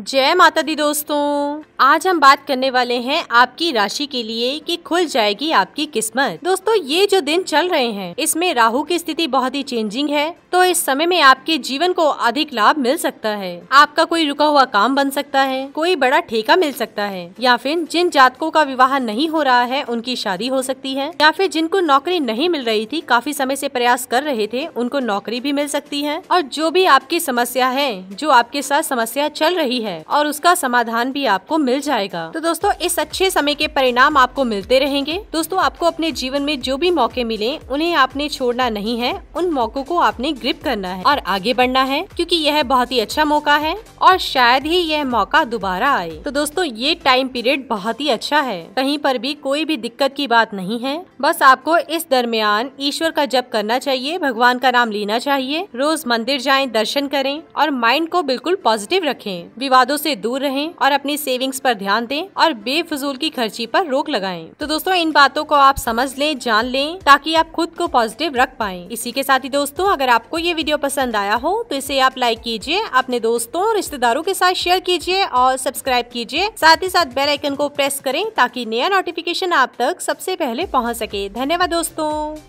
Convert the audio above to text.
जय माता दी दोस्तों आज हम बात करने वाले हैं आपकी राशि के लिए कि खुल जाएगी आपकी किस्मत दोस्तों ये जो दिन चल रहे हैं इसमें राहु की स्थिति बहुत ही चेंजिंग है तो इस समय में आपके जीवन को अधिक लाभ मिल सकता है आपका कोई रुका हुआ काम बन सकता है कोई बड़ा ठेका मिल सकता है या फिर जिन जातकों का विवाह नहीं हो रहा है उनकी शादी हो सकती है या फिर जिनको नौकरी नहीं मिल रही थी काफी समय से प्रयास कर रहे थे उनको नौकरी भी मिल सकती है और जो भी आपकी समस्या है जो आपके साथ समस्या चल रही है है और उसका समाधान भी आपको मिल जाएगा तो दोस्तों इस अच्छे समय के परिणाम आपको मिलते रहेंगे दोस्तों आपको अपने जीवन में जो भी मौके मिले उन्हें आपने छोड़ना नहीं है उन मौकों को आपने ग्रिप करना है और आगे बढ़ना है क्योंकि यह बहुत ही अच्छा मौका है और शायद ही यह मौका दोबारा आए तो दोस्तों ये टाइम पीरियड बहुत ही अच्छा है कहीं पर भी कोई भी दिक्कत की बात नहीं है बस आपको इस दरमियान ईश्वर का जप करना चाहिए भगवान का नाम लेना चाहिए रोज मंदिर जाएं दर्शन करें और माइंड को बिल्कुल पॉजिटिव रखें विवादों से दूर रहें और अपनी सेविंग्स पर ध्यान दें और बेफजूल की खर्ची पर रोक लगाएं तो दोस्तों इन बातों को आप समझ लें जान लें ताकि आप खुद को पॉजिटिव रख पाएं इसी के साथ ही दोस्तों अगर आपको ये वीडियो पसंद आया हो तो इसे आप लाइक कीजिए अपने दोस्तों रिश्तेदारों के साथ शेयर कीजिए और सब्सक्राइब कीजिए साथ ही साथ बेलाइकन को प्रेस करें ताकि नया नोटिफिकेशन आप तक सबसे पहले पहुँच सके धन्यवाद दोस्तों